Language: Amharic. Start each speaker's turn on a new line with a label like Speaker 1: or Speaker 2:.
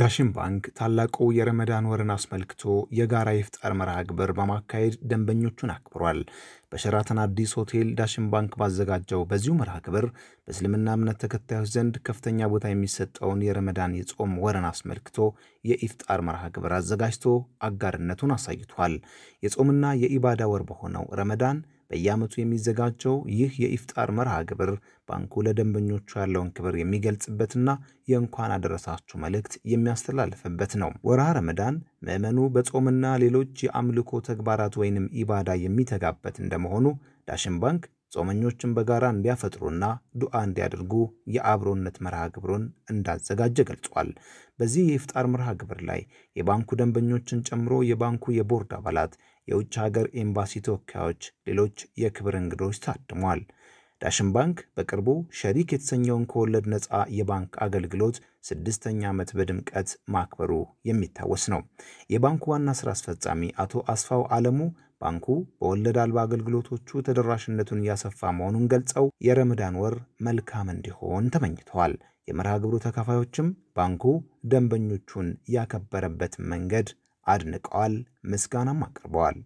Speaker 1: ዳሽን ባንክ ታላቁ የረመዳን ወርን አስመልክቶ የጋራ የፍጣር መርሃ ግብር በማካሄድ ደንበኞቹን አክብሯል። በሸራተን አዲስ ሆቴል ዳሽን ባንክ ባዘጋጀው በዚሁ መርሃ ግብር በእስልምና እምነት ተከታዮች ዘንድ ከፍተኛ ቦታ የሚሰጠውን የረመዳን የጾም ወርን አስመልክቶ የኢፍጣር መርሃ ግብር አዘጋጅቶ አጋርነቱን አሳይቷል። የጾምና የኢባዳ ወር በሆነው ረመዳን በየዓመቱ የሚዘጋጀው ይህ የኢፍጣር መርሃ ግብር ባንኩ ለደንበኞቹ ያለውን ክብር የሚገልጽበትና የእንኳን አደረሳችሁ መልእክት የሚያስተላልፍበት ነው። ወርሃ ረመዳን ምዕመኑ በጾምና ሌሎች የአምልኮ ተግባራት ወይንም ኢባዳ የሚተጋበት እንደመሆኑ ዳሽን ባንክ ጾመኞችን በጋራ እንዲያፈጥሩና ዱዓ እንዲያደርጉ የአብሮነት መርሃ ግብሩን እንዳዘጋጀ ገልጿል። በዚህ የኢፍጣር መርሃ ግብር ላይ የባንኩ ደንበኞችን ጨምሮ የባንኩ የቦርድ አባላት፣ የውጭ ሀገር ኤምባሲ ተወካዮች፣ ሌሎች የክብር እንግዶች ታድሟል። ዳሽን ባንክ በቅርቡ ሸሪክ የተሰኘውን ከወለድ ነፃ የባንክ አገልግሎት ስድስተኛ ዓመት በድምቀት ማክበሩ የሚታወስ ነው። የባንኩ ዋና ሥራ አስፈጻሚ አቶ አስፋው አለሙ ባንኩ በወለድ አልባ አገልግሎቶቹ ተደራሽነቱን እያሰፋ መሆኑን ገልጸው የረመዳን ወር መልካም እንዲሆን ተመኝተዋል። የመርሃ ግብሩ ተካፋዮችም ባንኩ ደንበኞቹን ያከበረበት መንገድ አድንቀዋል፣ ምስጋናም አቅርበዋል።